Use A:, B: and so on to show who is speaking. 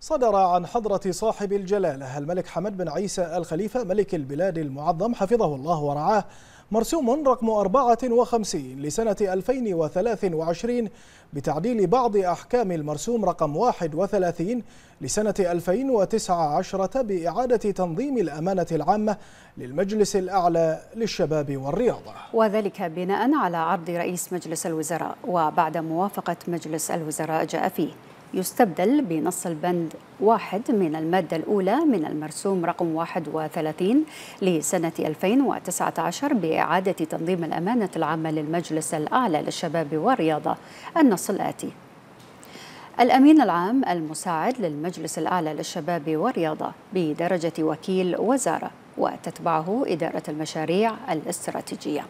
A: صدر
B: عن حضرة صاحب الجلالة الملك حمد بن عيسى الخليفة ملك البلاد المعظم حفظه الله ورعاه مرسوم رقم 54 لسنة 2023 بتعديل بعض أحكام المرسوم رقم 31 لسنة 2019 بإعادة تنظيم الأمانة العامة للمجلس الأعلى للشباب والرياضة
C: وذلك بناء على عرض رئيس مجلس الوزراء وبعد موافقة مجلس الوزراء جاء فيه يستبدل بنص البند واحد من المادة الأولى من المرسوم رقم 31 لسنة 2019 بإعادة تنظيم الأمانة العامة للمجلس الأعلى للشباب والرياضة النص الآتي الأمين العام المساعد للمجلس الأعلى للشباب والرياضة بدرجة وكيل وزارة وتتبعه إدارة المشاريع الاستراتيجية